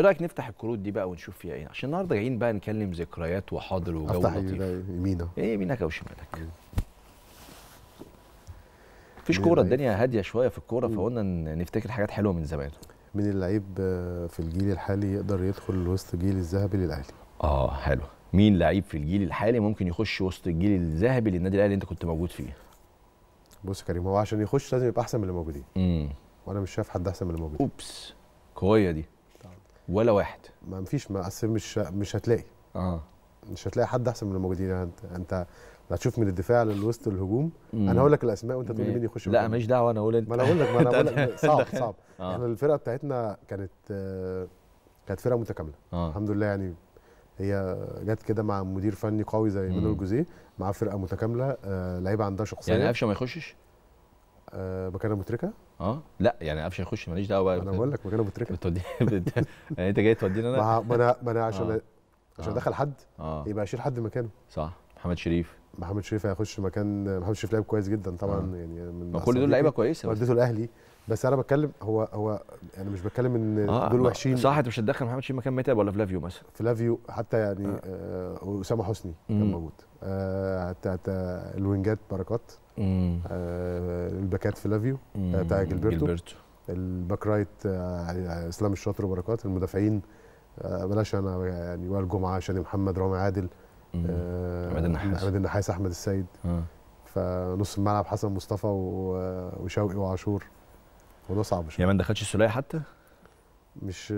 ايه رايك نفتح الكروت دي بقى ونشوف فيها ايه عشان النهارده جايين بقى نكلم ذكريات وحاضر وجو لطيف يمينك ايه يمينك إيه؟ إيه، او شمالك مفيش كوره إيه؟ الدنيا هاديه شويه في الكوره فقلنا نفتكر حاجات حلوه من زمان من اللعيب آه، في الجيل الحالي يقدر يدخل وسط جيل الذهبي للاهلي اه حلو مين لعيب في الجيل الحالي ممكن يخش وسط الجيل الذهبي للنادي الاهلي اللي انت كنت موجود فيه بص يا كريم هو عشان يخش لازم يبقى احسن من اللي موجودين امم وانا مش شايف حد احسن من اللي موجودين اوبس قويه دي ولا واحد ما مفيش ما اصل مش مش هتلاقي اه مش هتلاقي حد احسن من الموجودين يعني انت انت هتشوف من الدفاع للوسط للهجوم مم. انا هقول لك الاسماء وانت تقول لي مين يخش لا ماليش دعوه انا اقول انت ما انا اقول لك ما انا اقول لك صعب صعب آه. احنا الفرقه بتاعتنا كانت كانت فرقه متكامله آه. الحمد لله يعني هي جت كده مع مدير فني قوي زي مانويل جوزيه مع فرقه متكامله آه لعيبه عندها شخصيه يعني قفشه ما يخشش؟ آه مكانه متركه اه لا يعني قفشه يخش ماليش دعوه بقى انا بقول لك مكانه بتركب بتودي يعني انت جاي تودينا انا ما انا ما انا عشان آه. عشان آه. دخل حد آه. يبقى اشيل حد مكانه صح محمد شريف محمد شريف هيخش مكان محمد شريف لعيب كويس جدا طبعا آه. يعني من ما كل دول لعيبه كويسه وديته الاهلي بس انا بتكلم هو هو انا يعني مش بتكلم ان آه دول وحشين صح انت مش هتدخل محمد شريف مكان متعب ولا فلافيو مثلا فلافيو حتى يعني اسامه آه. آه حسني كان موجود آه، بتاعت الوينجات بركات آه، الباكات فلافيو آه، بتاع جلبرتو الباك رايت اسلام الشاطر وبركات المدافعين بلاش انا يعني وائل جمعه شادي محمد رامي عادل عماد النحاس عماد النحاس احمد السيد فنص الملعب حسن مصطفى وشوقي وعاشور الموضوع صعب شويه يعني ما دخلش السلاية حتى؟ مش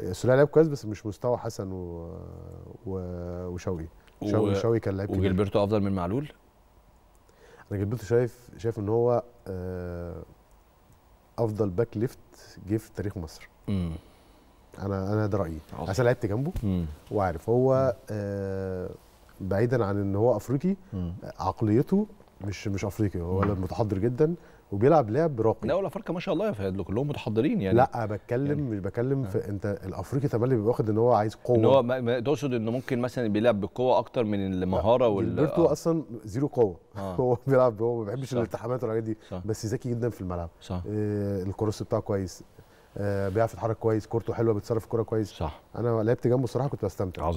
السلاية لعب كويس بس مش مستوى حسن و... و... وشوقي شاوي شاوي كان لعيب وجلبرتو افضل من معلول انا جلبرتو شايف شايف ان هو آه، افضل باك ليفت جه في تاريخ مصر مم. انا انا ده رايي عشان لعبت جنبه مم. وعارف هو آه، بعيدا عن ان هو افريقي عقليته مش مش افريقي هو ولد متحضر جدا وبيلعب لعب راقي لا ولا فرقه ما شاء الله يا فهد كلهم متحضرين يعني لا بتكلم يعني مش بتكلم آه. في انت الافريقي تملي بيبقى واخد ان هو عايز قوه ان هو تقصد انه ممكن مثلا بيلعب بالقوه اكتر من المهاره وال جيلبرتو آه. اصلا زيرو قوه آه. هو بيلعب هو ما بيحبش الالتحامات والحاجات دي صح. بس ذكي جدا في الملعب صح. آه الكروس بتاعه كويس آه بيعرف يتحرك كويس كورته حلوه بيتصرف الكوره كويس صح انا لعبت جنبه الصراحه كنت بستمتع عظيم.